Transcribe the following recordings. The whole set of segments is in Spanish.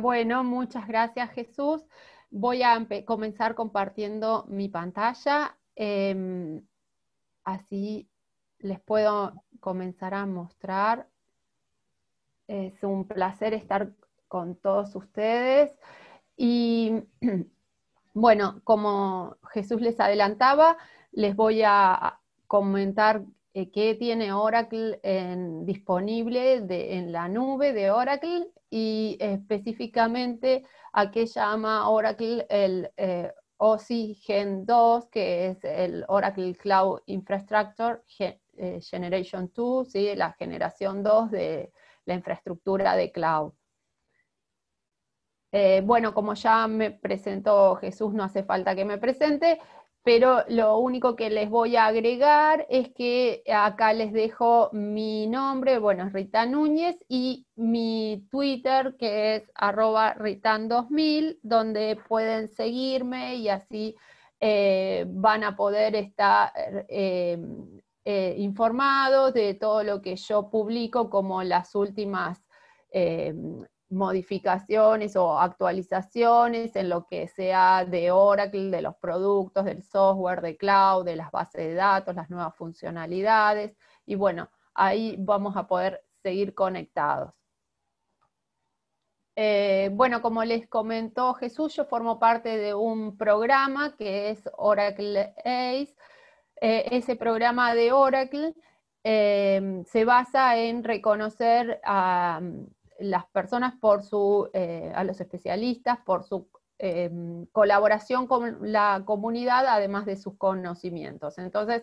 bueno, muchas gracias Jesús. Voy a comenzar compartiendo mi pantalla. Em, así les puedo comenzar a mostrar. Es un placer estar con todos ustedes. Y bueno, como Jesús les adelantaba, les voy a comentar eh, qué tiene Oracle disponible en la nube de Oracle y específicamente a qué llama Oracle el eh, 2, que es el Oracle Cloud Infrastructure eh, Generation 2, la generación 2 de la infraestructura de cloud. Eh, bueno, como ya me presentó Jesús, no hace falta que me presente pero lo único que les voy a agregar es que acá les dejo mi nombre, bueno, es Rita Núñez, y mi Twitter que es arroba ritan2000, donde pueden seguirme y así eh, van a poder estar em, eh, informados de todo lo que yo publico como las últimas em, modificaciones o actualizaciones en lo que sea de Oracle, de los productos, del software, de cloud, de las bases de datos, las nuevas funcionalidades. Y bueno, ahí vamos a poder seguir conectados. Eh, bueno, como les comentó Jesús, yo formo parte de un programa que es Oracle ACE. Eh, ese programa de Oracle eh, se basa en reconocer a las personas por su, eh, a los especialistas por su em, colaboración con la comunidad, además de sus conocimientos. Entonces,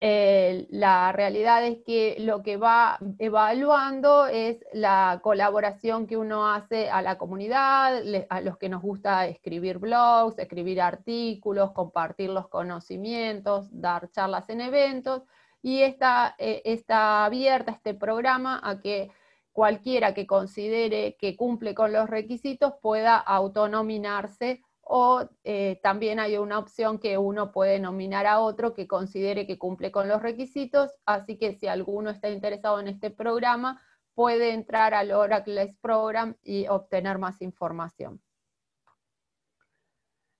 eh, la realidad es que lo que va evaluando es la colaboración que uno hace a la comunidad, a los que nos gusta escribir blogs, escribir artículos, compartir los conocimientos, dar charlas en eventos, y está, eh, está abierta este programa a que cualquiera que considere que cumple con los requisitos pueda autonominarse o eh, también hay una opción que uno puede nominar a otro que considere que cumple con los requisitos, así que si alguno está interesado en este programa, puede entrar al Oracle Program y obtener más información.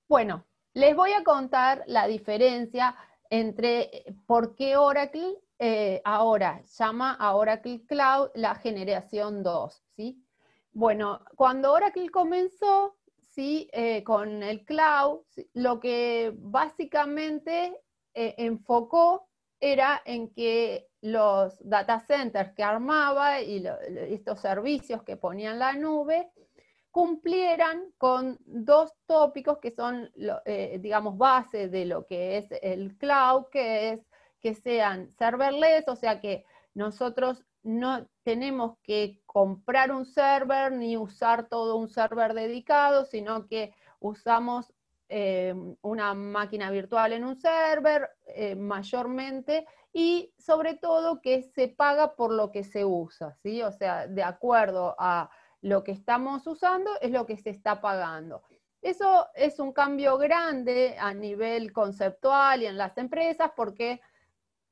Bueno, les voy a contar la diferencia entre eh, por qué Oracle eh, ahora llama a Oracle Cloud la generación 2, ¿sí? Bueno, cuando Oracle comenzó, ¿sí? Eh, con el cloud, lo que básicamente eh, enfocó era en que los data centers que armaba y estos servicios que ponían la nube cumplieran con dos tópicos que son, digamos, base de lo que es el cloud, que es que sean serverless, o sea que nosotros no tenemos que comprar un server ni usar todo un server dedicado, sino que usamos em, una máquina virtual en un server eh, mayormente y sobre todo que se paga por lo que se usa, ¿sí? O sea, de acuerdo a lo que estamos usando es lo que se está pagando. Eso es un cambio grande a nivel conceptual y en las empresas porque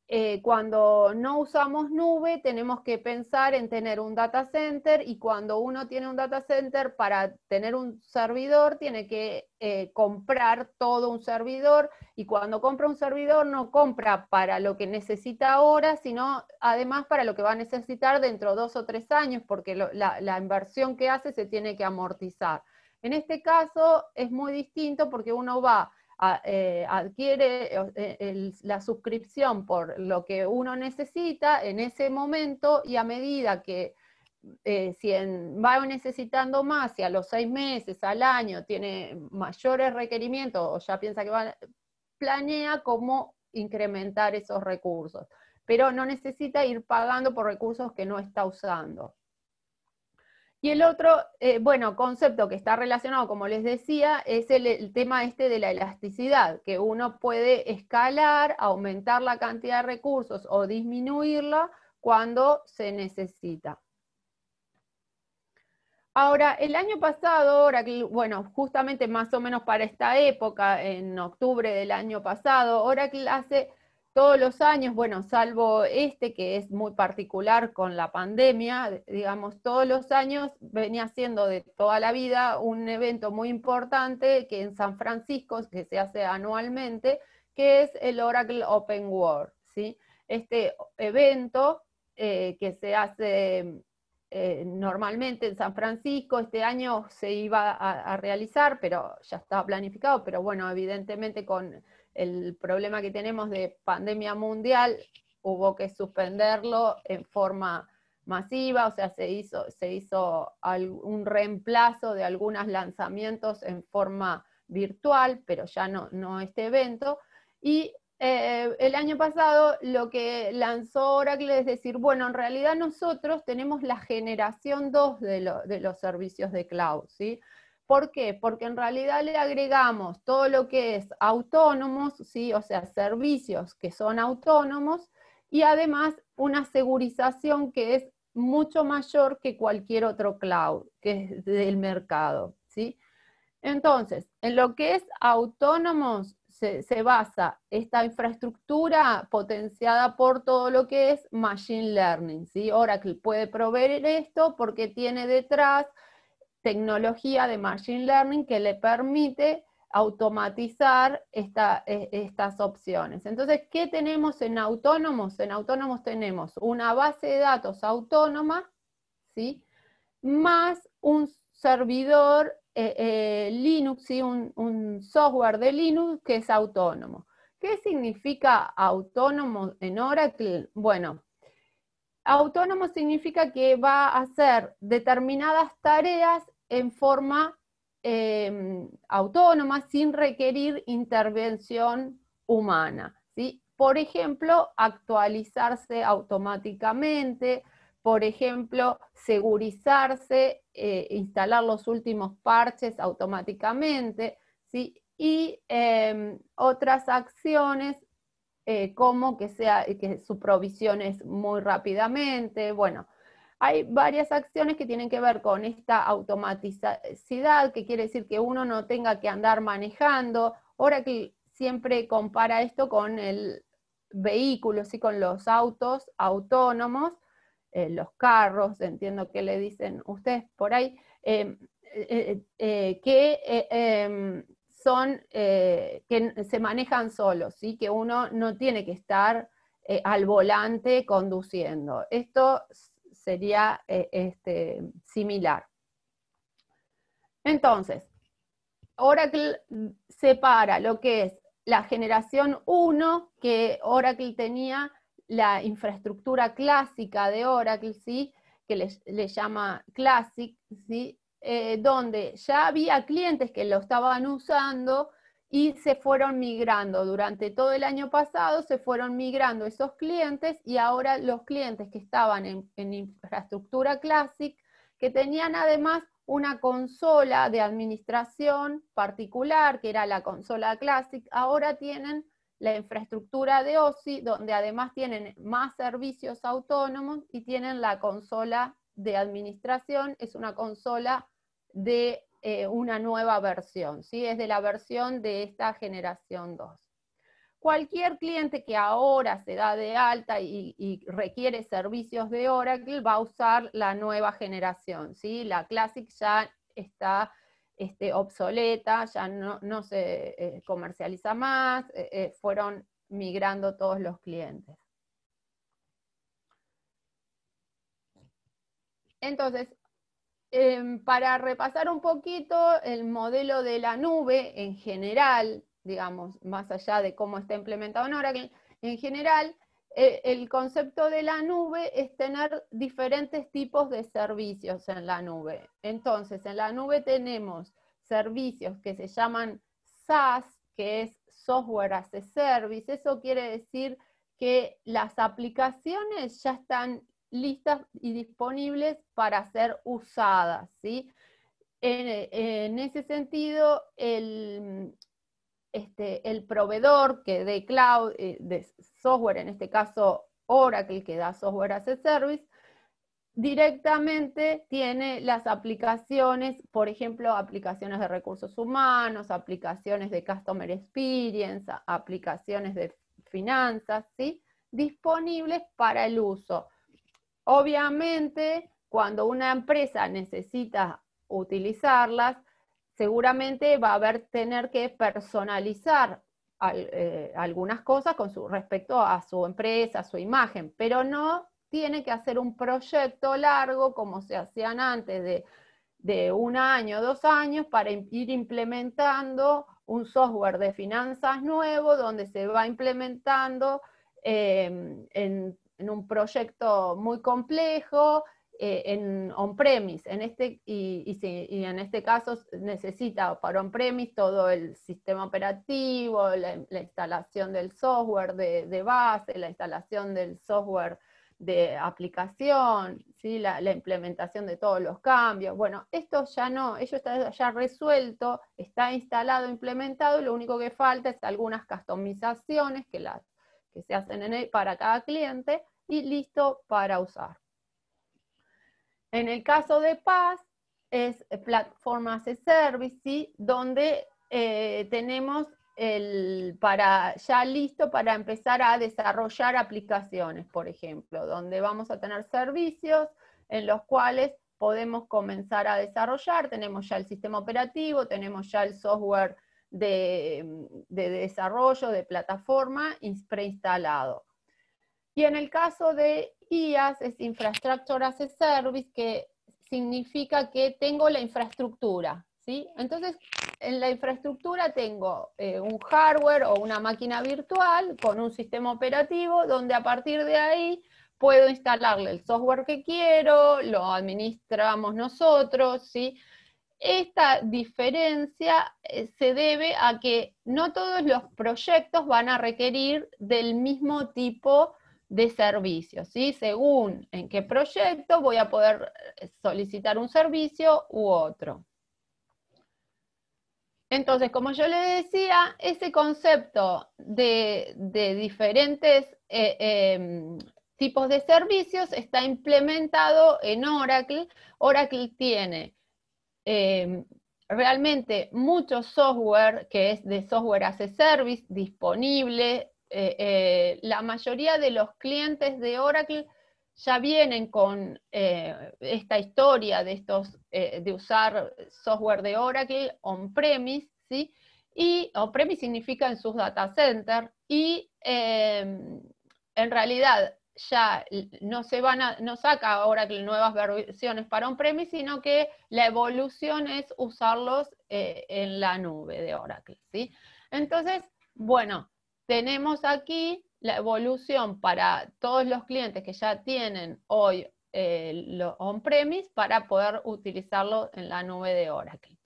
eh, cuando no usamos nube, tenemos que pensar en tener un data center y cuando uno tiene un data center, para tener un servidor, tiene que eh, comprar todo un servidor y cuando compra un servidor no compra para lo que necesita ahora, sino además para lo que va a necesitar dentro de dos o tres años, porque la inversión que hace se tiene que amortizar. En este caso es muy distinto porque uno va eh, adquiere eh, la suscripción por lo que uno necesita en ese momento y a medida que eh, si va necesitando más, y a los seis meses, al año, tiene mayores requerimientos o ya piensa que va, planea cómo incrementar esos recursos, pero no necesita ir pagando por recursos que no está usando. Y el otro, eh, bueno, concepto que está relacionado, como les decía, es el, tema este de la elasticidad, que uno puede escalar, aumentar la cantidad de recursos o disminuirla cuando se necesita. Ahora, el año pasado, bueno, justamente más o menos para esta época, en octubre del año pasado, Oracle hace todos los años, bueno, salvo este que es muy particular con la pandemia, digamos, todos los años venía siendo de toda la vida un evento muy importante que en San Francisco, que se hace anualmente, que es el Oracle Open World, ¿sí? Este evento eh, que se hace eh, normalmente en San Francisco, este año se iba a, a realizar, pero ya estaba planificado, pero bueno, evidentemente con el problema que tenemos de pandemia mundial, hubo que suspenderlo en forma masiva, o sea, se hizo, un reemplazo de algunos lanzamientos en forma virtual, pero ya no, este evento. Y eh, el año pasado lo que lanzó Oracle es decir, bueno, en realidad nosotros tenemos la generación 2 de, de los servicios de cloud, ¿sí? ¿Por qué? Porque en realidad le agregamos todo lo que es autónomos, ¿sí? o sea, servicios que son autónomos, y además una segurización que es mucho mayor que cualquier otro cloud que es del mercado. Entonces, en lo que es autónomos se, basa esta infraestructura potenciada por todo lo que es Machine Learning. ¿sí? Oracle puede proveer esto porque tiene detrás tecnología de Machine Learning que le permite automatizar e, estas opciones. Entonces, ¿qué tenemos en autónomos? En autónomos tenemos una base de datos autónoma, ¿sí? más un servidor eh, eh, Linux, y un, software de Linux que es autónomo. ¿Qué significa autónomo en Oracle? Bueno, autónomo significa que va a hacer determinadas tareas en forma em, autónoma sin requerir intervención humana. ¿sí? Por ejemplo, actualizarse automáticamente, por ejemplo, segurizarse, eh, instalar los últimos parches automáticamente, ¿sí? y em, otras acciones eh, como que, sea, que su provisión es muy rápidamente, bueno, hay varias acciones que tienen que ver con esta automaticidad, que quiere decir que uno no tenga que andar manejando. ahora que siempre compara esto con el vehículo, ¿sí? con los autos autónomos, eh, los carros, entiendo que le dicen ustedes por ahí, eh, eh, que em, son, que se manejan solos, ¿sí? que uno no tiene que estar al volante conduciendo. Esto sería eh, este, similar. Entonces, Oracle separa lo que es la generación 1, que Oracle tenía la infraestructura clásica de Oracle, ¿sí? que le, llama Classic, eh, donde ya había clientes que lo estaban usando y se fueron migrando. Durante todo el año pasado se fueron migrando esos clientes y ahora los clientes que estaban en, infraestructura Classic, que tenían además una consola de administración particular, que era la consola Classic, ahora tienen la infraestructura de OSI, donde además tienen más servicios autónomos y tienen la consola de administración, es una consola de eh, una nueva versión, ¿sí? es de la versión de esta generación 2. Cualquier cliente que ahora se da de alta y, requiere servicios de Oracle va a usar la nueva generación. ¿sí? La Classic ya está este, obsoleta, ya no, se eh, comercializa más, eh, fueron migrando todos los clientes. Entonces, Em, para repasar un poquito el modelo de la nube en general, digamos, más allá de cómo está implementado en Oracle, en general, eh, el concepto de la nube es tener diferentes tipos de servicios en la nube. Entonces, en la nube tenemos servicios que se llaman SaaS, que es Software as a Service. Eso quiere decir que las aplicaciones ya están listas y disponibles para ser usadas. ¿sí? En, ese sentido, este, el, proveedor que de cloud, eh, de software, en este caso Oracle, que da software as a service, directamente tiene las aplicaciones, por ejemplo, aplicaciones de recursos humanos, aplicaciones de customer experience, aplicaciones de finanzas, ¿sí? disponibles para el uso. Obviamente, cuando una empresa necesita utilizarlas, seguramente va a haber tener que personalizar eh, algunas cosas con su, respecto a su empresa, a su imagen, pero no tiene que hacer un proyecto largo como se hacían antes de, un año, dos años, para ir implementando un software de finanzas nuevo donde se va implementando em, en en un proyecto muy complejo, eh, en on-premise, en este, y, en este caso necesita para on-premise todo el sistema operativo, la, instalación del software de, base, la instalación del software de aplicación, ¿sí? la, implementación de todos los cambios. Bueno, esto ya no, ello está ya resuelto, está instalado, implementado, y lo único que falta es algunas customizaciones que las que se hacen para cada cliente y listo para usar. En el caso de Paz, es Platform as a service, donde eh, tenemos el, para, ya listo para empezar a desarrollar aplicaciones, por ejemplo, donde vamos a tener servicios en los cuales podemos comenzar a desarrollar, tenemos ya el sistema operativo, tenemos ya el software Mm, de, desarrollo de plataforma preinstalado. Y en el caso de IaaS es Infrastructure as a Service, que significa que tengo la infraestructura, ¿sí? Entonces, en la infraestructura tengo eh, un hardware o una máquina virtual con un sistema operativo donde a partir de ahí puedo instalarle el software que quiero, lo administramos nosotros, ¿sí? Esta diferencia eh, se debe a que no todos los proyectos van a requerir del mismo tipo de servicio. Según en qué proyecto voy a poder eh, solicitar un servicio u otro. Entonces, como yo le decía, ese concepto de, diferentes eh, em, tipos de servicios está implementado en Oracle. Oracle tiene Em, realmente mucho software que es de software as a service disponible. Eh, eh, la mayoría de los clientes de Oracle ya vienen con eh, esta historia de, estos, de usar software de Oracle on-premise, ¿sí? Y on-premise significa en sus data centers y em, en realidad ya no se van a, no saca ahora nuevas versiones para on-premise, sino que la evolución es usarlos eh, en la nube de Oracle, ¿sí? Entonces, bueno, tenemos aquí la evolución para todos los clientes que ya tienen hoy eh, los on-premise para poder utilizarlo en la nube de Oracle.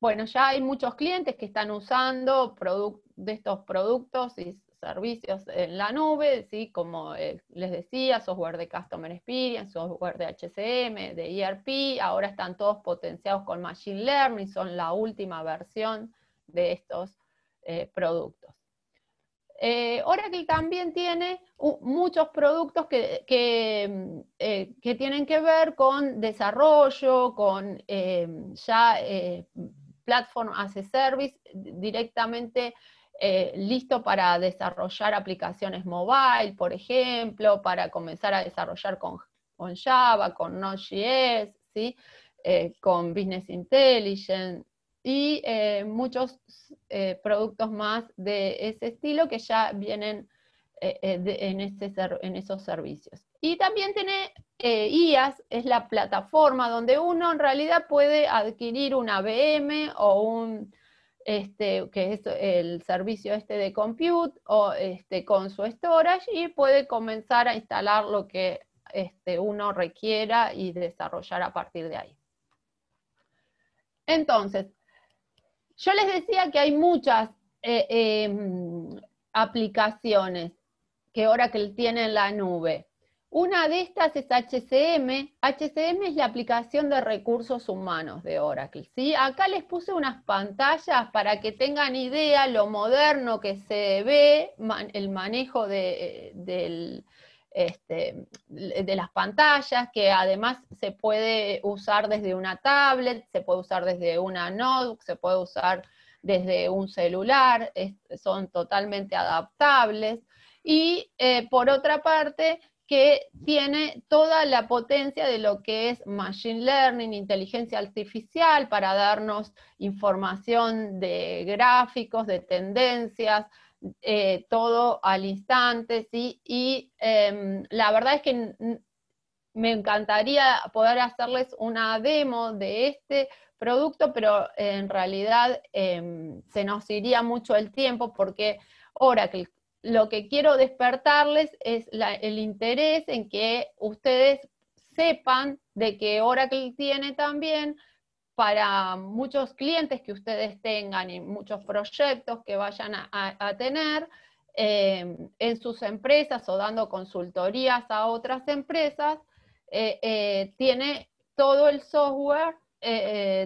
Bueno, ya hay muchos clientes que están usando de estos productos y servicios en la nube, ¿sí? como eh, les decía, software de Customer Experience, software de HCM, de ERP, ahora están todos potenciados con Machine Learning, son la última versión de estos eh, productos. Eh, Oracle también tiene uh, muchos productos que, mm, que, tienen que ver con desarrollo, con ya platform as a service directamente eh, listo para desarrollar aplicaciones mobile, por ejemplo, para comenzar a desarrollar con, con Java, con Node.js, ¿sí? Eh, con Business Intelligence y eh, muchos productos más de ese estilo que ya vienen en, esos servicios. Y también tiene IAS, es la plataforma donde uno en realidad puede adquirir una VM o un este, que es el servicio este de compute o este, con su storage y puede comenzar a instalar lo que este, uno requiera y desarrollar a partir de ahí. Entonces, yo les decía que hay muchas eh, em, aplicaciones que ahora tiene tienen la nube. Una de estas es HCM. HCM es la aplicación de recursos humanos de Oracle. ¿sí? Acá les puse unas pantallas para que tengan idea lo moderno que se ve, el manejo de, eh, este, de las pantallas, que además se puede usar desde una tablet, se puede usar desde una notebook, se puede usar desde un celular, son totalmente adaptables. Y eh, por otra parte, que tiene toda la potencia de lo que es Machine Learning, inteligencia artificial, para darnos información de gráficos, de tendencias, eh, todo al instante, Y em, la verdad es que me encantaría poder hacerles una demo de este producto, pero en realidad em, se nos iría mucho el tiempo porque ahora que lo que quiero despertarles es el interés en que ustedes sepan de que Oracle tiene también para muchos clientes que ustedes tengan y muchos proyectos que vayan a, tener eh, en sus empresas o dando consultorías a otras empresas, eh, eh, tiene todo el software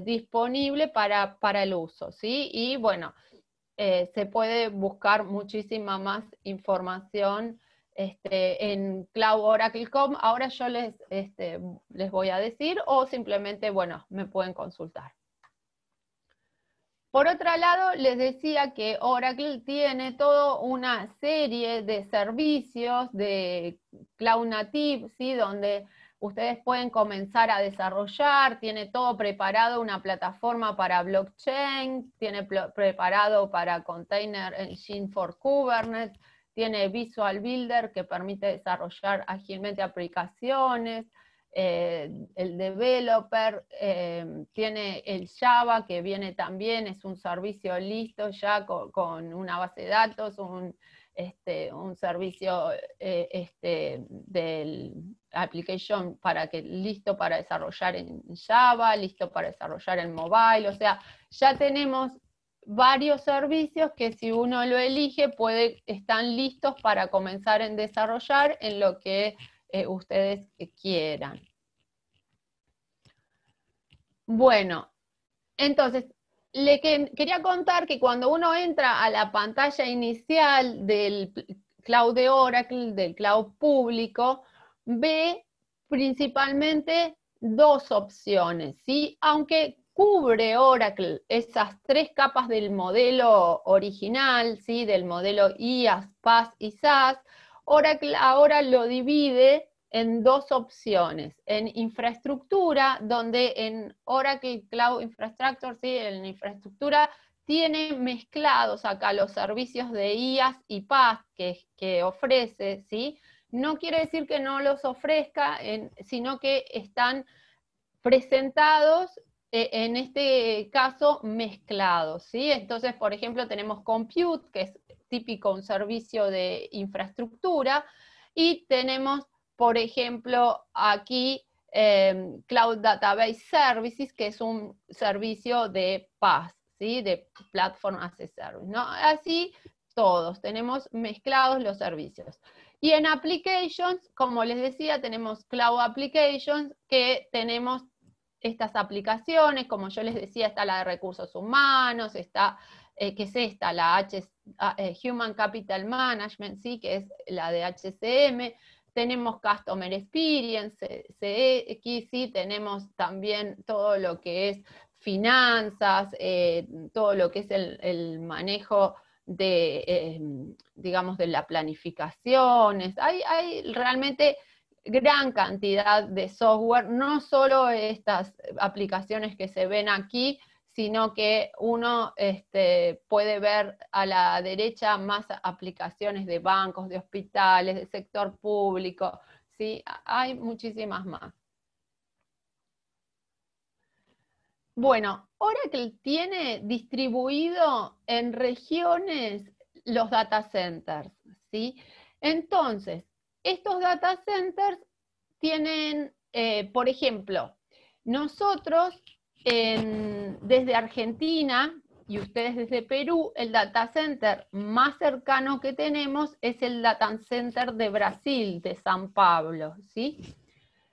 disponible para, para el uso, ¿sí? Y bueno, eh, se puede buscar muchísima más información este, en Cloud Oracle.com. Ahora yo este, les, voy a decir o simplemente, bueno, me pueden consultar. Por otro lado, les decía que Oracle tiene toda una serie de servicios de cloud native, ¿sí? donde ustedes pueden comenzar a desarrollar, tiene todo preparado una plataforma para blockchain, tiene preparado para container engine for Kubernetes, tiene Visual Builder que permite desarrollar ágilmente aplicaciones, eh, el developer, eh, tiene el Java que viene también, es un servicio listo ya con, con una base de datos, un este, un servicio eh, este, del application para que listo para desarrollar en Java, listo para desarrollar en mobile, o sea, ya tenemos varios servicios que si uno lo elige puede, están listos para comenzar en desarrollar en lo que eh, ustedes quieran. Bueno, entonces, le quería contar que cuando uno entra a la pantalla inicial del cloud de Oracle, del cloud público, ve principalmente dos opciones, Aunque cubre Oracle esas tres capas del modelo original, Del modelo IAS, PAS y SaaS, Oracle ahora lo divide en dos opciones, en infraestructura, donde en Oracle Cloud Infrastructure, ¿sí? en infraestructura, tiene mezclados acá los servicios de IAS y PAS que, que ofrece, ¿sí? No quiere decir que no los ofrezca, sino que están presentados eh, en este caso mezclados, ¿sí? Entonces, por ejemplo, tenemos Compute, que es típico un servicio de infraestructura, y tenemos por ejemplo, aquí em, Cloud Database Services, que es un servicio de PaaS, de Platform as a Service. Así todos, tenemos mezclados los servicios. Y en Applications, como les decía, tenemos Cloud Applications, que tenemos estas aplicaciones, como yo les decía, está la de recursos humanos, eh, que es esta, la ah, eh, Human Capital Management, ¿sí? que es la de HCM, tenemos Customer Experience, CX, tenemos también todo lo que es finanzas, eh, todo lo que es el, manejo de, eh, digamos, de la planificaciones. hay realmente gran cantidad de software, no solo estas aplicaciones que se ven aquí, sino que uno este, puede ver a la derecha más aplicaciones de bancos, de hospitales, del sector público, ¿sí? hay muchísimas más. Bueno, Oracle tiene distribuido en regiones los data centers, ¿sí? Entonces, estos data centers tienen, eh, por ejemplo, nosotros desde Argentina y ustedes desde Perú, el data center más cercano que tenemos es el data center de Brasil, de San Pablo, ¿sí?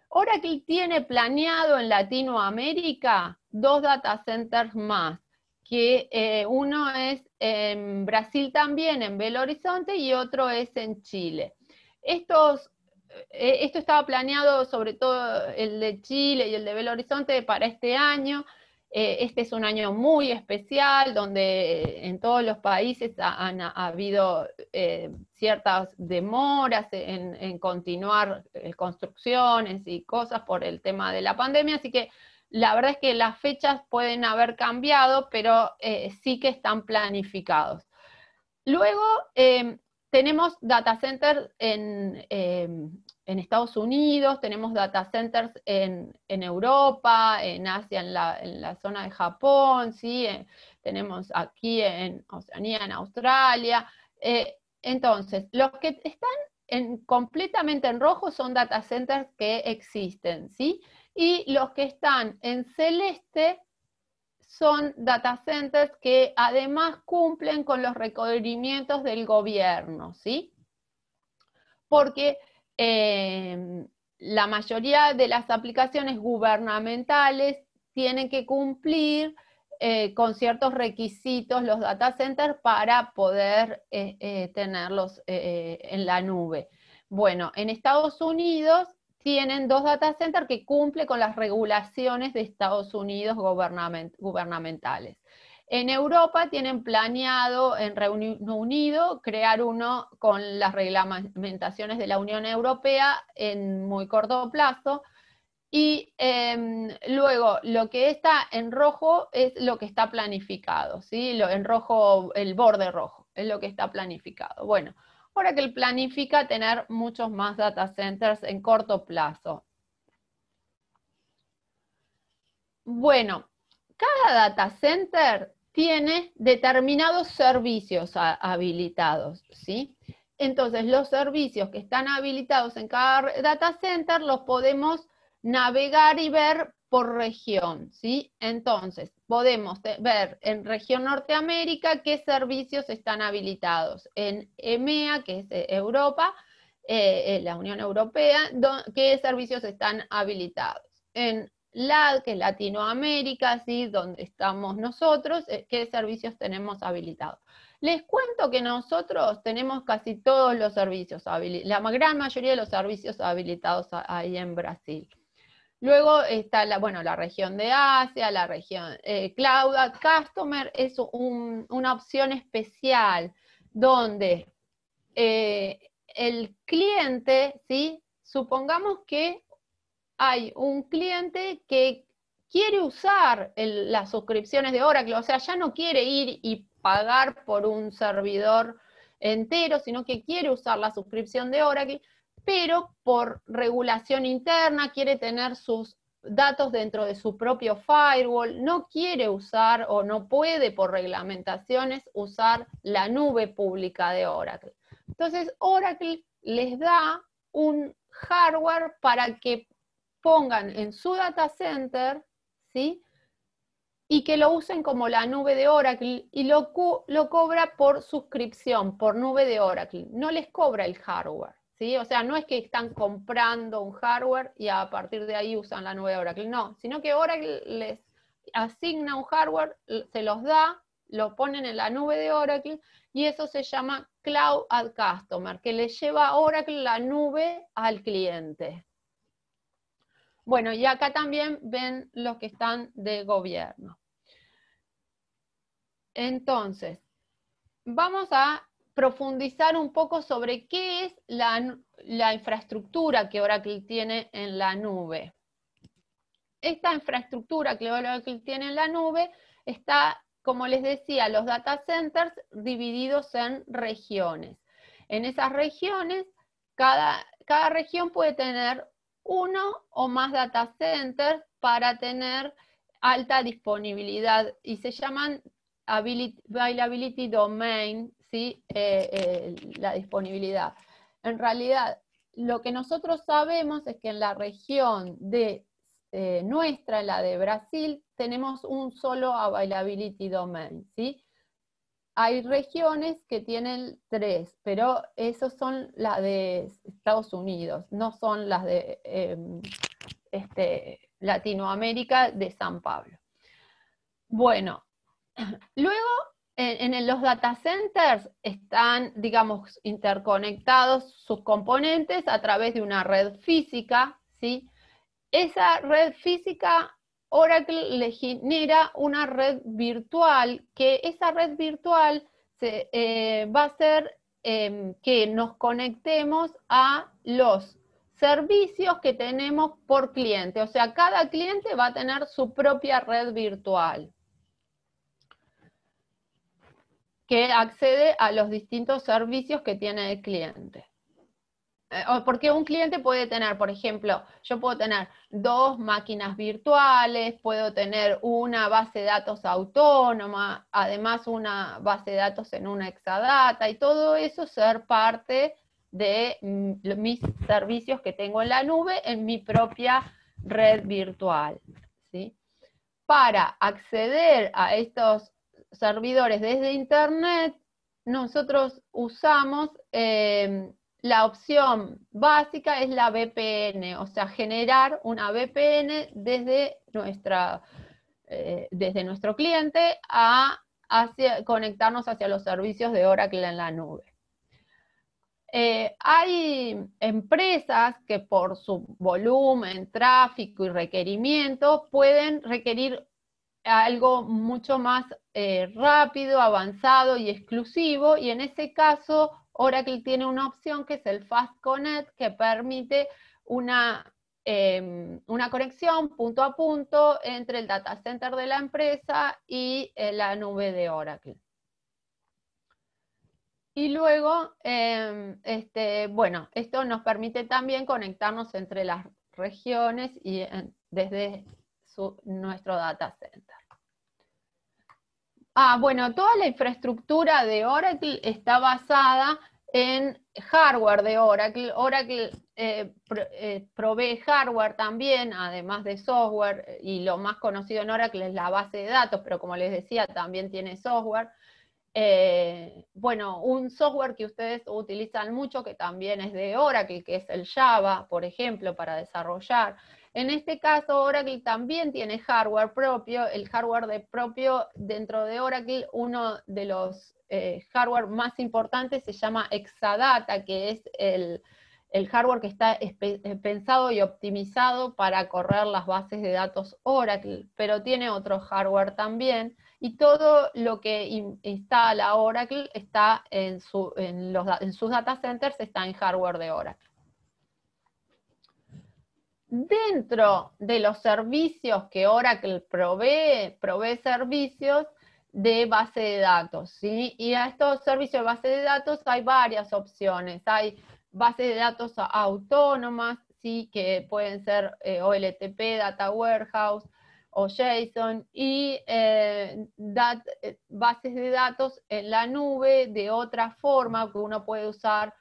Oracle tiene planeado en Latinoamérica dos data centers más, que eh, uno es en Brasil también, en Belo Horizonte, y otro es en Chile. Estos e, esto estaba planeado sobre todo el de Chile y el de Belo Horizonte para este año. Eh, este es un año muy especial donde en todos los países han, ha habido eh, ciertas demoras en, continuar eh, construcciones y cosas por el tema de la pandemia, así que la verdad es que las fechas pueden haber cambiado, pero sí que están planificados. Luego, tenemos data centers em, en, Estados Unidos, tenemos data centers en, Europa, en Asia, en la, zona de Japón, ¿sí? Eh, tenemos aquí en Oceanía, en Australia. Eh, entonces, los que están completamente en rojo son data centers que existen, ¿sí? Y los que están en celeste son data centers que además cumplen con los requerimientos del gobierno, ¿sí? Porque eh, la mayoría de las aplicaciones gubernamentales tienen que cumplir eh, con ciertos requisitos los data centers para poder eh, tenerlos en la nube. Bueno, en Estados Unidos tienen dos data centers que cumplen con las regulaciones de Estados Unidos gubernamentales. En Europa tienen planeado en Reino Unido crear uno con las reglamentaciones de la Unión Europea en muy corto plazo. Y em, luego, lo que está en rojo es lo que está planificado, ¿sí? en rojo, el borde rojo, es lo que está planificado. Bueno, que él planifica tener muchos más data centers en corto plazo. Bueno, cada data center tiene determinados servicios habilitados, ¿sí? Entonces, los servicios que están habilitados en cada data center los podemos navegar y ver por región, ¿sí? Entonces, podemos ver en región Norteamérica qué servicios están habilitados. En EMEA, que es eh, Europa, eh, eh, la Unión Europea, qué servicios están habilitados. En LAD, que es Latinoamérica, ¿sí? donde estamos nosotros, qué servicios tenemos habilitados. Les cuento que nosotros tenemos casi todos los servicios, la gran mayoría de los servicios habilitados ahí en Brasil. Luego está la, región de Asia, la región eh, Cloud Customer, es una opción especial donde eh, el cliente, supongamos que hay un cliente que quiere usar las suscripciones de Oracle, o sea, ya no quiere ir y pagar por un servidor entero, sino que quiere usar la suscripción de Oracle, pero por regulación interna quiere tener sus datos dentro de su propio firewall, no quiere usar o no puede por reglamentaciones usar la nube pública de Oracle. Entonces, Oracle les da un hardware para que pongan en su data center, ¿sí? Y que lo usen como la nube de Oracle y lo cobra por suscripción, por nube de Oracle. No les cobra el hardware. O sea, no es que están comprando un hardware y a partir de ahí usan la nube de Oracle, no, sino que Oracle les asigna un hardware, se los da, los ponen en la nube de Oracle y eso se llama Cloud at Customer, que le lleva Oracle la nube al cliente. Bueno, y acá también ven los que están de gobierno. Entonces, vamos a profundizar un poco sobre qué es la, infraestructura que Oracle tiene en la nube. Esta infraestructura que Oracle tiene en la nube está, como les decía, los data centers divididos en regiones. En esas regiones, cada, cada región puede tener uno o más data centers para tener alta disponibilidad y se llaman availability domain ¿sí? Eh, eh, la disponibilidad. En realidad, lo que nosotros sabemos es que en la región de eh, nuestra, la de Brasil, tenemos un solo availability domain, Hay regiones que tienen tres, pero esas son las de Estados Unidos, no son las de este, Latinoamérica de San Pablo. Bueno, luego en, los data centers están, digamos, interconectados sus componentes a través de una red física, ¿sí? Esa red física, Oracle le genera una red virtual, que esa red virtual eh, va a ser em, que nos conectemos a los servicios que tenemos por cliente. O sea, cada cliente va a tener su propia red virtual. que accede a los distintos servicios que tiene el cliente. Eh, porque un cliente puede tener, por ejemplo, yo puedo tener dos máquinas virtuales, puedo tener una base de datos autónoma, además una base de datos en una exadata, y todo eso ser parte de mm, mis servicios que tengo en la nube en mi propia red virtual. ¿sí? Para acceder a estos servidores desde Internet, nosotros usamos em, la opción básica es la VPN, o sea, generar una VPN desde, nuestra, eh, desde nuestro cliente a conectarnos hacia los servicios de Oracle en la nube. Eh, hay empresas que por su volumen, tráfico y requerimiento pueden requerir algo mucho más eh, rápido, avanzado y exclusivo. Y en ese caso, Oracle tiene una opción que es el Fast Connect, que permite una, em, una conexión punto a punto entre el data center de la empresa y eh, la nube de Oracle. Y luego, em, este, bueno, esto nos permite también conectarnos entre las regiones y desde nuestro data center. Ah, bueno, toda la infraestructura de Oracle está basada en hardware de Oracle. Oracle eh, eh, provee hardware también, además de software, y lo más conocido en Oracle es la base de datos, pero como les decía, también tiene software. Eh, bueno, un software que ustedes utilizan mucho, que también es de Oracle, que es el Java, por ejemplo, para desarrollar. En este caso, Oracle también tiene hardware propio, el hardware de propio dentro de Oracle, uno de los eh, hardware más importantes se llama Exadata, que es el, hardware que está eh, pensado y optimizado para correr las bases de datos Oracle, pero tiene otro hardware también, y todo lo que instala Oracle está en, en sus data centers está en hardware de Oracle dentro de los servicios que Oracle provee, provee servicios de base de datos, ¿sí? Y a estos servicios de base de datos hay varias opciones, hay bases de datos autónomas, ¿sí? Que pueden ser eh, OLTP, Data Warehouse o JSON, y eh, eh, bases de datos en la nube de otra forma que uno puede usar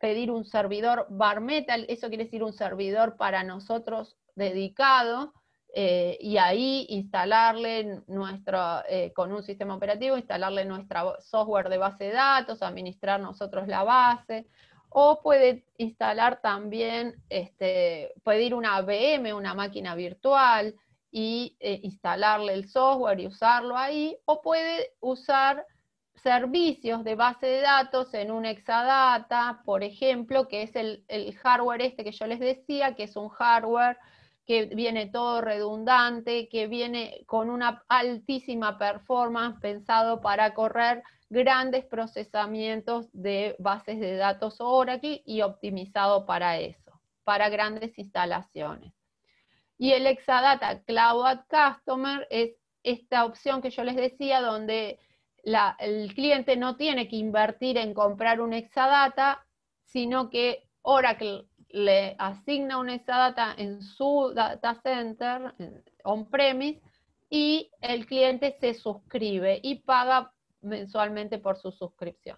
pedir un servidor bar metal, eso quiere decir un servidor para nosotros dedicado, eh, y ahí instalarle nuestro, eh, con un sistema operativo, instalarle nuestro software de base de datos, administrar nosotros la base, o puede instalar también, este, pedir una VM, una máquina virtual, y eh, instalarle el software y usarlo ahí, o puede usar servicios de base de datos en un Exadata, por ejemplo, que es el, hardware este que yo les decía, que es un hardware que viene todo redundante, que viene con una altísima performance pensado para correr grandes procesamientos de bases de datos aquí y optimizado para eso, para grandes instalaciones. Y el Exadata Cloud Customer es esta opción que yo les decía, donde el cliente no tiene que invertir en comprar un Exadata, sino que Oracle le asigna un Exadata en su data center, on-premise, y el cliente se suscribe y paga mensualmente por su suscripción.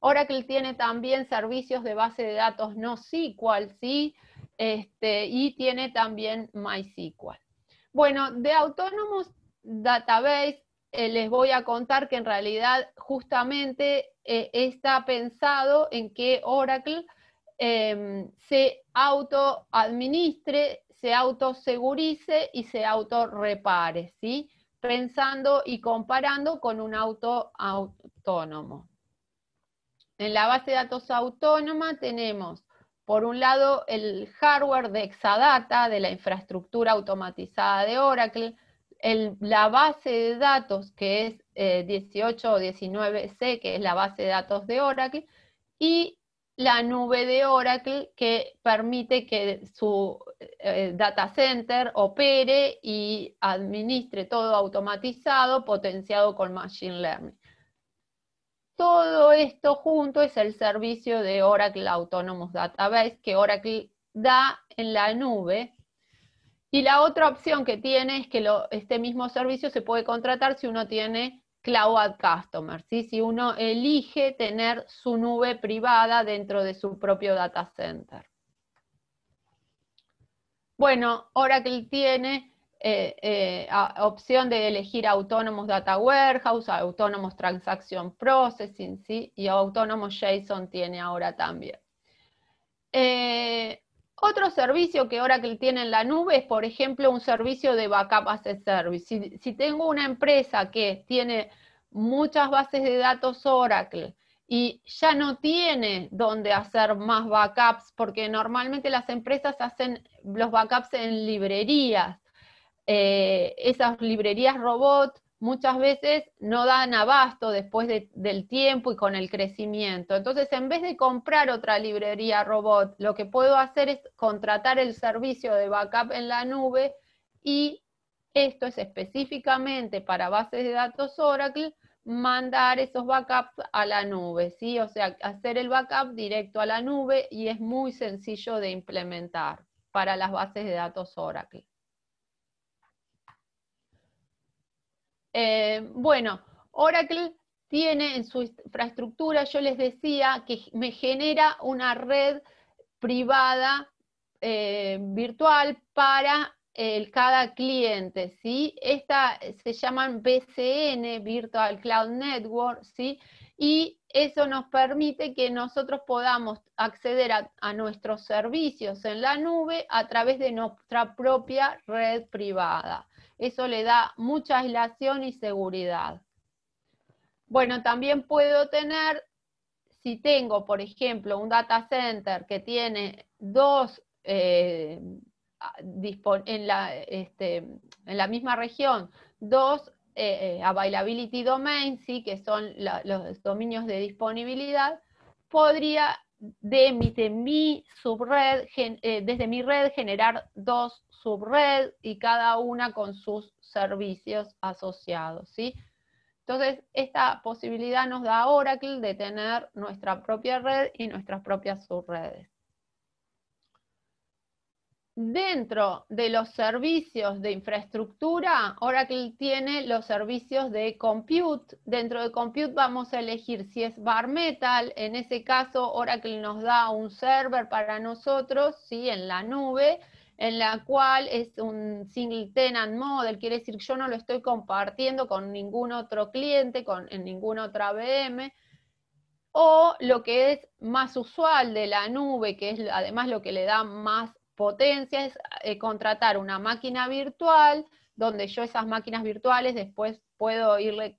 Oracle tiene también servicios de base de datos no SQL, sí, este, y tiene también MySQL. Bueno, de Autonomous Database eh, les voy a contar que en realidad justamente eh, está pensado en que Oracle em, se autoadministre, se autosegurice y se autorrepare, ¿sí? pensando y comparando con un auto autónomo. En la base de datos autónoma tenemos, por un lado, el hardware de Exadata, de la infraestructura automatizada de Oracle, la base de datos que es 18 eh, o 19C, que es la base de datos de Oracle, y la nube de Oracle que permite que su eh, data center opere y administre todo automatizado, potenciado con Machine Learning. Todo esto junto es el servicio de Oracle Autonomous Database que Oracle da en la nube y la otra opción que tiene es que este mismo servicio se puede contratar si uno tiene Cloud Customer, si uno elige tener su nube privada dentro de su propio data center. Bueno, ahora tiene él tiene eh, eh, opción de elegir autónomos Data Warehouse, autónomos Transaction Processing, ¿sí? y autónomos JSON tiene ahora también. Eh, otro servicio que Oracle tiene en la nube es, por ejemplo, un servicio de backup as a service. Si, tengo una empresa que tiene muchas bases de datos Oracle y ya no tiene dónde hacer más backups, porque normalmente las empresas hacen los backups en librerías, eh, esas librerías robot muchas veces no dan abasto después del tiempo y con el crecimiento. Entonces, en vez de comprar otra librería robot, lo que puedo hacer es contratar el servicio de backup en la nube y esto es específicamente para bases de datos Oracle, mandar esos backups a la nube, ¿sí? O sea, hacer el backup directo a la nube y es muy sencillo de implementar para las bases de datos Oracle. Eh, bueno, Oracle tiene en su infraestructura, yo les decía, que me genera una red privada eh, virtual para cada cliente, ¿sí? Esta se llaman BCN, Virtual Cloud Network, ¿sí? Y eso nos permite que nosotros podamos acceder a nuestros servicios en la nube a través de nuestra propia red privada. Eso le da mucha aislación y seguridad. Bueno, también puedo tener, si tengo, por ejemplo, un data center que tiene dos eh, este, en, la, misma región, dos eh, eh, availability domains, ¿sí? que son los dominios de disponibilidad, podría de mi, subred, eh, desde mi red generar dos subred y cada una con sus servicios asociados, Entonces, esta posibilidad nos da Oracle de tener nuestra propia red y nuestras propias subredes. Dentro de los servicios de infraestructura, Oracle tiene los servicios de compute. Dentro de compute vamos a elegir si es bar metal. En ese caso, Oracle nos da un server para nosotros, ¿sí? en la nube, en la cual es un single tenant model. Quiere decir que yo no lo estoy compartiendo con ningún otro cliente, con, en ninguna otra VM o lo que es más usual de la nube, que es además lo que le da más potencia es eh, contratar una máquina virtual donde yo esas máquinas virtuales después puedo irle,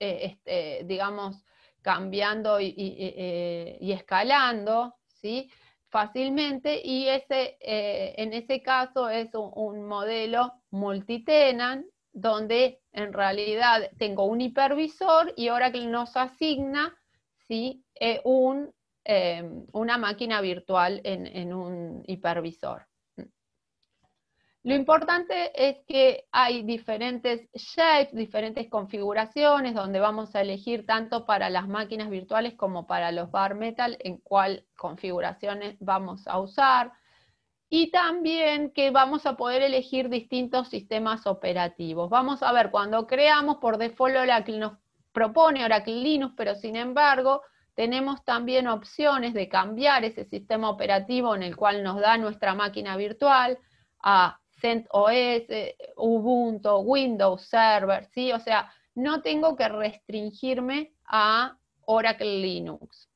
eh, este, digamos, cambiando eh, y, escalando, ¿sí? Fácilmente, y ese, en ese caso es un, modelo multitenan, donde en realidad tengo un hipervisor y ahora que nos asigna ¿sí? un Em, una máquina virtual en, un hipervisor. Lo importante es que hay diferentes shapes, diferentes configuraciones donde vamos a elegir tanto para las máquinas virtuales como para los bar metal en cuál configuraciones vamos a usar. Y también que vamos a poder elegir distintos sistemas operativos. Vamos a ver, cuando creamos, por default Oracle nos propone Oracle Linux, pero sin embargo, tenemos también opciones de cambiar ese sistema operativo en el cual nos da nuestra máquina virtual a CentOS, Ubuntu, Windows Server, ¿sí? O sea, no tengo que restringirme a Oracle Linux.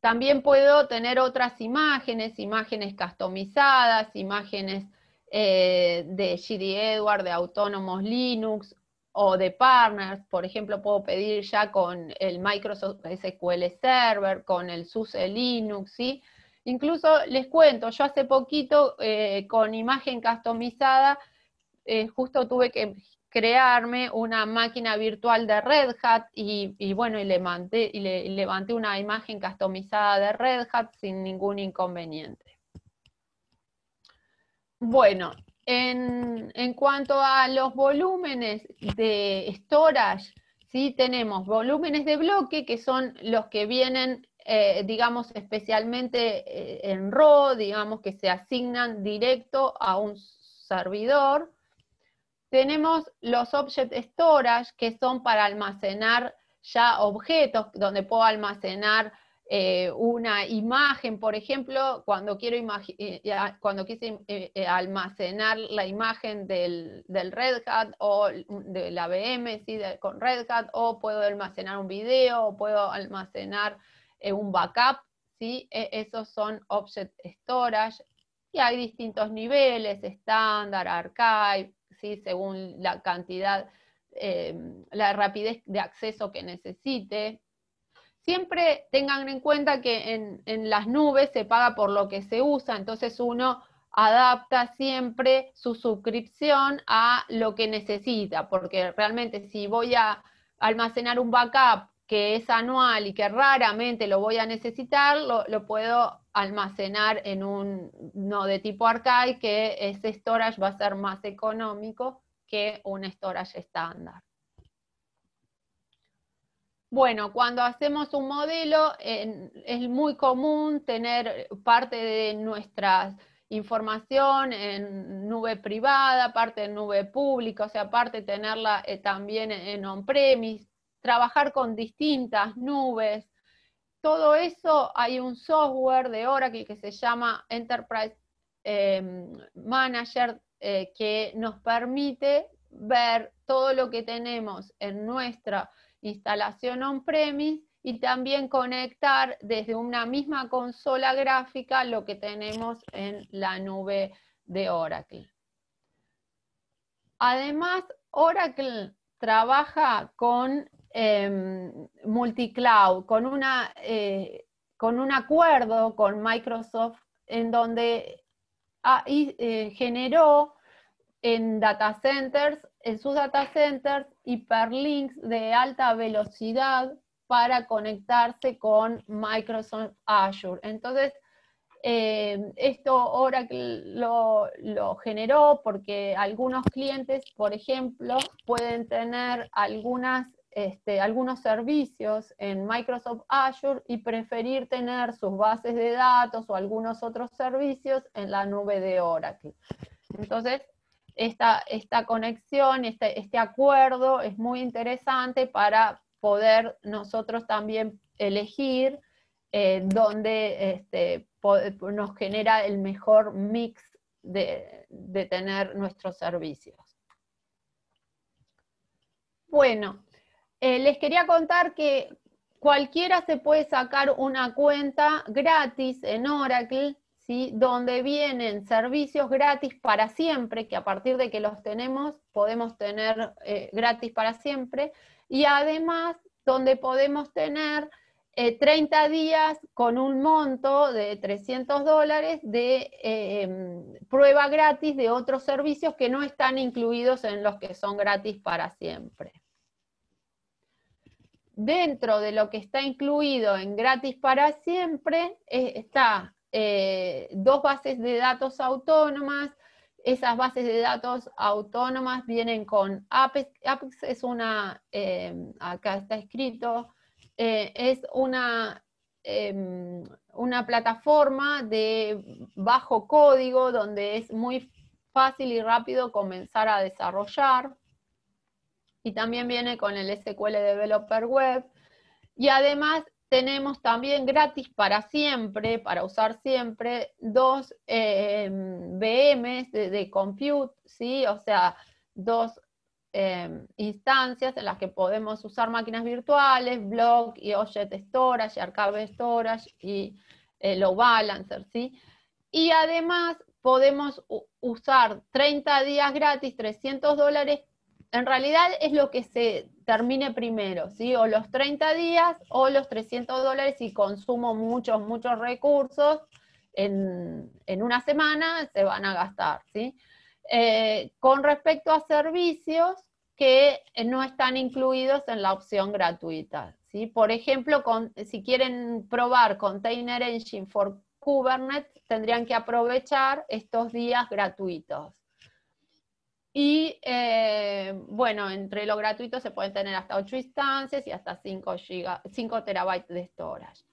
También puedo tener otras imágenes, imágenes customizadas, imágenes eh, de GD Edward, de Autónomos Linux, o de partners, por ejemplo, puedo pedir ya con el Microsoft SQL Server, con el SUSE Linux, ¿sí? Incluso les cuento, yo hace poquito eh, con imagen customizada, eh, justo tuve que crearme una máquina virtual de Red Hat y, bueno, y, le y le, levanté una imagen customizada de Red Hat sin ningún inconveniente. Bueno, en, cuanto a los volúmenes de storage, ¿sí? tenemos volúmenes de bloque, que son los que vienen, eh, digamos, especialmente eh, en RAW, digamos, que se asignan directo a un servidor. Tenemos los object storage, que son para almacenar ya objetos, donde puedo almacenar eh, una imagen, por ejemplo, cuando, quiero eh, cuando quise eh, almacenar la imagen del, Red Hat o de la ¿sí? con Red Hat, o puedo almacenar un video, o puedo almacenar un backup, ¿sí? E, esos son Object Storage. Y hay distintos niveles, estándar, archive, ¿sí? según la cantidad, em, la rapidez de acceso que necesite. Siempre tengan en cuenta que en, las nubes se paga por lo que se usa, entonces uno adapta siempre su suscripción a lo que necesita, porque realmente si voy a almacenar un backup que es anual y que raramente lo voy a necesitar, lo, puedo almacenar en un no de tipo archive, que ese storage va a ser más económico que un storage estándar. Bueno, cuando hacemos un modelo es muy común tener parte de nuestra información en nube privada, parte en nube pública, o sea, parte tenerla eh, también en on-premise, trabajar con distintas nubes. Todo eso hay un software de Oracle que se llama Enterprise em, Manager eh, que nos permite ver todo lo que tenemos en nuestra instalación on-premise y también conectar desde una misma consola gráfica lo que tenemos en la nube de Oracle. Además, Oracle trabaja con em, multicloud, con, una, eh, con un acuerdo con Microsoft en donde ah, eh, generó en data centers en sus data centers hiperlinks de alta velocidad para conectarse con Microsoft Azure. Entonces, eh, esto Oracle lo, generó porque algunos clientes, por ejemplo, pueden tener este, algunos servicios en Microsoft Azure y preferir tener sus bases de datos o algunos otros servicios en la nube de Oracle. Entonces, esta, conexión, este, este, acuerdo es muy interesante para poder nosotros también elegir eh, dónde este, nos genera el mejor mix de, tener nuestros servicios. Bueno, eh, les quería contar que cualquiera se puede sacar una cuenta gratis en Oracle donde vienen servicios gratis para siempre, que a partir de que los tenemos podemos tener eh, gratis para siempre, y además donde podemos tener 30 eh, días con un monto de 300 dólares de em, prueba gratis de otros servicios que no están incluidos en los que son gratis para siempre. Dentro de lo que está incluido en gratis para siempre eh, está eh, dos bases de datos autónomas. Esas bases de datos autónomas vienen con Apex. Apex es una, em, acá está escrito, eh, es una, em, una plataforma de bajo código donde es muy fácil y rápido comenzar a desarrollar. Y también viene con el SQL Developer Web. Y además tenemos también gratis para siempre, para usar siempre, dos VMs eh, de, compute, ¿sí? O sea, dos eh, instancias en las que podemos usar máquinas virtuales, block y object storage, archive storage y eh, low balancer, ¿sí? Y además podemos usar 30 días gratis, 300 dólares en realidad es lo que se termine primero, ¿sí? O los 30 días o los 300 dólares y consumo muchos, muchos recursos en, una semana, se van a gastar, ¿sí? Eh, con respecto a servicios que eh, no están incluidos en la opción gratuita, ¿sí? Por ejemplo, si quieren probar Container Engine for Kubernetes, tendrían que aprovechar estos días gratuitos. Y eh, bueno, entre lo gratuito se pueden tener hasta 8 instancias y hasta 5, 5 terabytes de storage.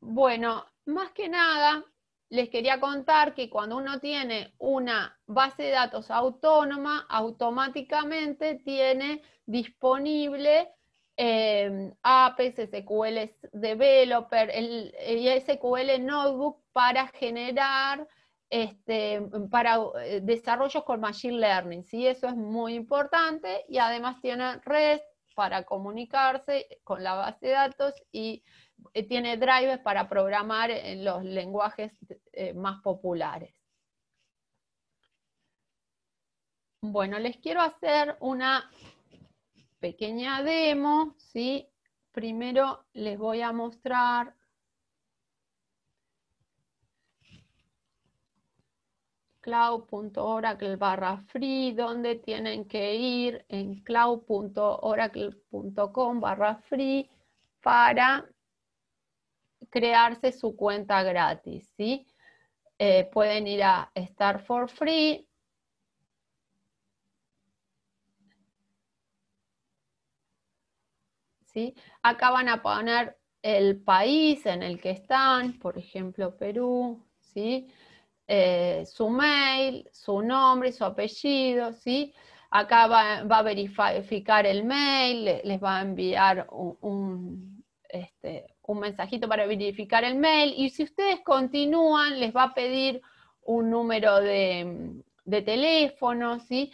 Bueno, más que nada, les quería contar que cuando uno tiene una base de datos autónoma, automáticamente tiene disponible eh, apps, SQL Developer, y el SQL Notebook para generar este, para eh, desarrollos con Machine Learning, ¿sí? Eso es muy importante y además tiene red para comunicarse con la base de datos y eh, tiene drivers para programar en los lenguajes eh, más populares. Bueno, les quiero hacer una pequeña demo, ¿sí? Primero les voy a mostrar cloud.oracle barra free, donde tienen que ir en cloud.oracle.com barra free para crearse su cuenta gratis. ¿sí? Eh, pueden ir a Start for Free. ¿sí? Acá van a poner el país en el que están, por ejemplo Perú, ¿sí? Eh, su mail, su nombre su apellido, ¿sí? Acá va, a verificar el mail, les va a enviar este, un, mensajito para verificar el mail y si ustedes continúan les va a pedir un número de, de teléfono, ¿sí?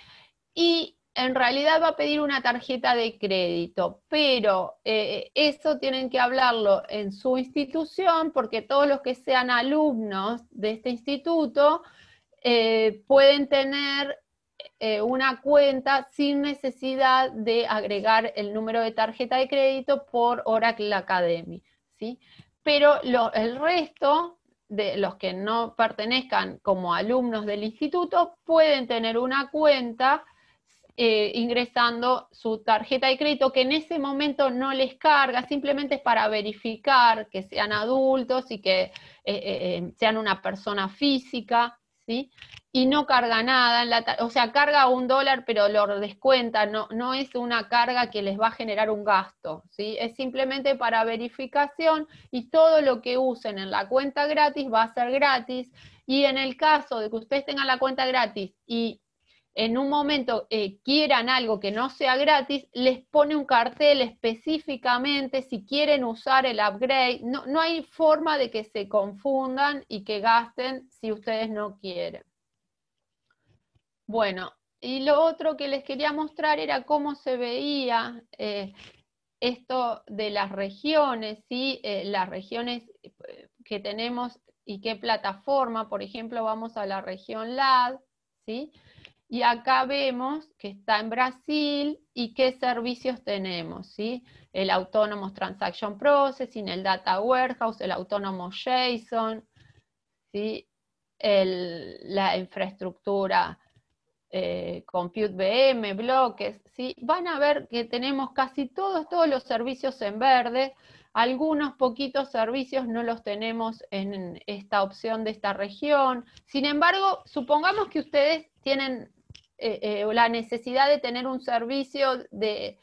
Y en realidad va a pedir una tarjeta de crédito, pero eh, eso tienen que hablarlo en su institución porque todos los que sean alumnos de este instituto eh, pueden tener eh, una cuenta sin necesidad de agregar el número de tarjeta de crédito por Oracle Academy, Pero el resto de los que no pertenezcan como alumnos del instituto pueden tener una cuenta eh, ingresando su tarjeta de crédito que en ese momento no les carga, simplemente es para verificar que sean adultos y que eh, eh, sean una persona física, ¿sí? Y no carga nada, en la o sea, carga un dólar pero lo descuenta, no, no es una carga que les va a generar un gasto, ¿sí? Es simplemente para verificación y todo lo que usen en la cuenta gratis va a ser gratis y en el caso de que ustedes tengan la cuenta gratis y en un momento eh, quieran algo que no sea gratis, les pone un cartel específicamente si quieren usar el upgrade. No, hay forma de que se confundan y que gasten si ustedes no quieren. Bueno, y lo otro que les quería mostrar era cómo se veía eh, esto de las regiones, ¿sí? Eh, las regiones que tenemos y qué plataforma, por ejemplo, vamos a la región LAD, ¿sí? Y acá vemos que está en Brasil y qué servicios tenemos, ¿sí? El Autonomous Transaction Processing, el Data Warehouse, el Autonomous JSON, ¿sí? la infraestructura eh, Compute VM, bloques, ¿sí? Van a ver que tenemos casi todos, todos los servicios en verde, algunos poquitos servicios no los tenemos en esta opción de esta región. Sin embargo, supongamos que ustedes tienen eh, eh, la necesidad de tener un servicio de,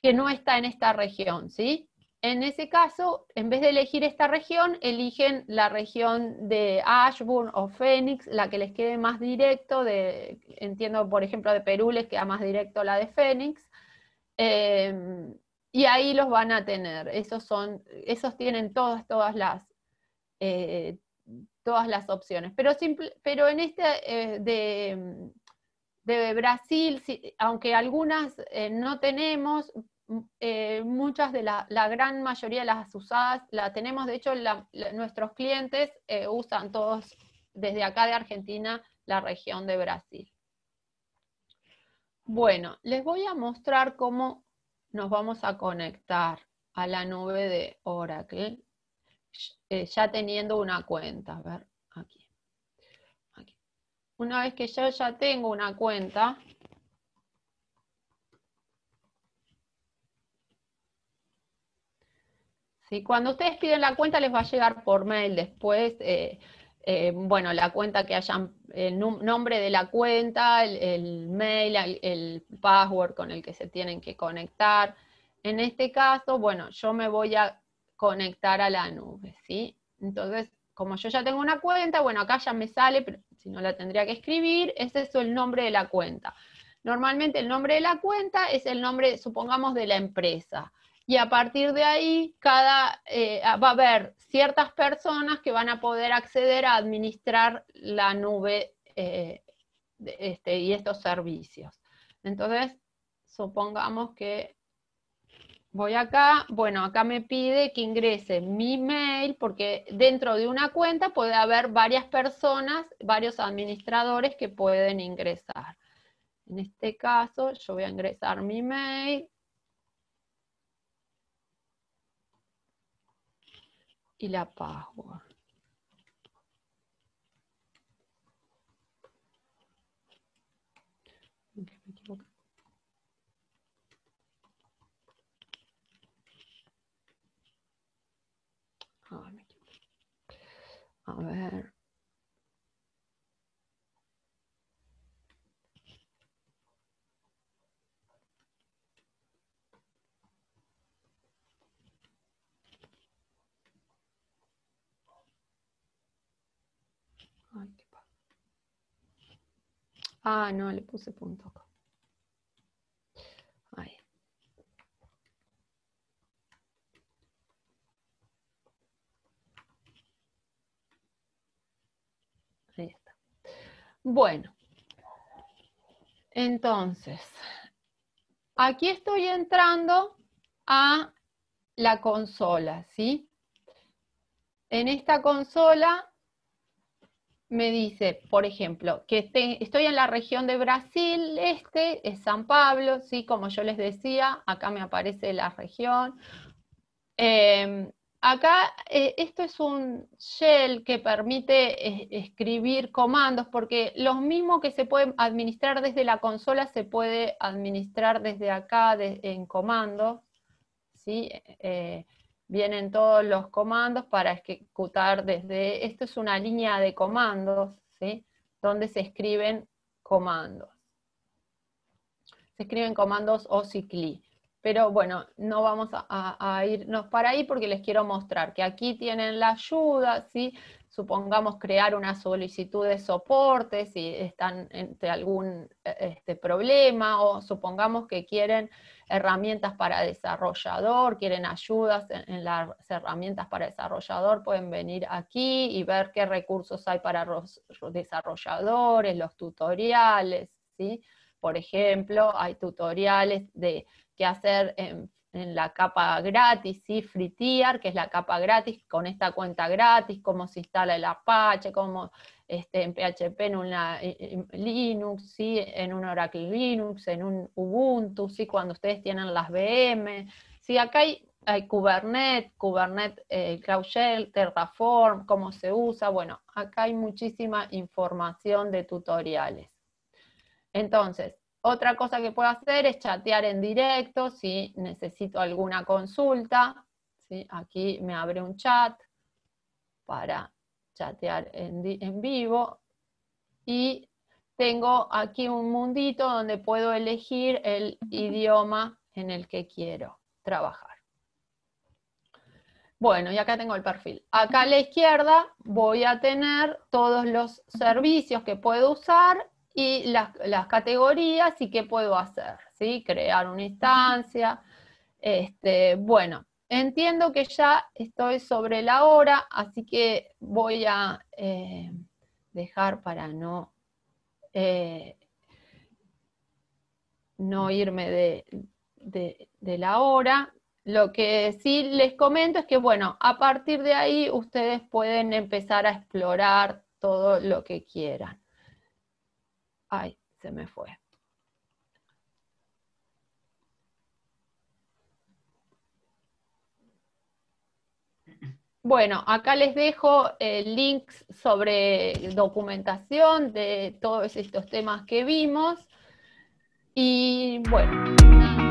que no está en esta región, ¿sí? En ese caso, en vez de elegir esta región, eligen la región de Ashburn o Phoenix, la que les quede más directo, de, entiendo, por ejemplo, de Perú les queda más directo la de Phoenix, em, y ahí los van a tener. Esos, son, esos tienen todas, todas las... Eh, todas las opciones, pero, pero en este de em, de Brasil, aunque algunas eh, no tenemos, mm, eh, muchas de la, gran mayoría de las usadas la tenemos, de hecho nuestros clientes eh, usan todos desde acá de Argentina la región de Brasil. Bueno, les voy a mostrar cómo nos vamos a conectar a la nube de Oracle, ya teniendo una cuenta. A ver una vez que yo ya tengo una cuenta, ¿sí? cuando ustedes piden la cuenta les va a llegar por mail después, eh, eh, bueno, la cuenta que hayan, el nombre de la cuenta, el, mail, el, password con el que se tienen que conectar. En este caso, bueno, yo me voy a conectar a la nube, ¿sí? Entonces, como yo ya tengo una cuenta, bueno, acá ya me sale, pero si no la tendría que escribir, ese es el nombre de la cuenta. Normalmente el nombre de la cuenta es el nombre, supongamos, de la empresa. Y a partir de ahí, cada, eh, ah, va a haber ciertas personas que van a poder acceder a administrar la nube eh, este, y estos servicios. Entonces, supongamos que Voy acá, bueno, acá me pide que ingrese mi mail, porque dentro de una cuenta puede haber varias personas, varios administradores que pueden ingresar. En este caso, yo voy a ingresar mi mail. Y la password. A ver. ah, no, le puse punto. Bueno, entonces, aquí estoy entrando a la consola, ¿sí? En esta consola me dice, por ejemplo, que estoy en la región de Brasil, este es San Pablo, ¿sí? Como yo les decía, acá me aparece la región. Em, Acá eh, esto es un shell que permite escribir comandos porque los mismos que se pueden administrar desde la consola se puede administrar desde acá en comandos. Eh, vienen todos los comandos para ejecutar desde... Esto es una línea de comandos, donde se escriben comandos. Se escriben comandos o pero bueno, no vamos a, irnos para ahí porque les quiero mostrar que aquí tienen la ayuda, ¿sí? supongamos crear una solicitud de soporte si están ante algún eh, este, problema o supongamos que quieren herramientas para desarrollador, quieren ayudas en, las herramientas para desarrollador, pueden venir aquí y ver qué recursos hay para los desarrolladores, los tutoriales, ¿sí? Por ejemplo, hay tutoriales de que hacer en, la capa gratis, ¿sí? Free tier, que es la capa gratis, con esta cuenta gratis, cómo se instala el Apache, cómo este, en PHP, en un Linux, ¿sí? en un Oracle Linux, en un Ubuntu, ¿sí? cuando ustedes tienen las VM. si Acá hay, hay Kubernetes, Kubernetes eh, Cloud Shell, Terraform, cómo se usa. Bueno, acá hay muchísima información de tutoriales. Entonces, otra cosa que puedo hacer es chatear en directo si necesito alguna consulta. Aquí me abre un chat para chatear en, en vivo. Y tengo aquí un mundito donde puedo elegir el idioma en el que quiero trabajar. Bueno, y acá tengo el perfil. Acá a la izquierda voy a tener todos los servicios que puedo usar y las, categorías y qué puedo hacer, ¿sí? Crear una instancia. Este, bueno, entiendo que ya estoy sobre la hora, así que voy a eh, dejar para no, eh, no irme de la hora. Lo que sí les comento es que, bueno, a partir de ahí ustedes pueden empezar a explorar todo lo que quieran. Ay, se me fue. Bueno, acá les dejo eh, links sobre documentación de todos estos temas que vimos. Y bueno.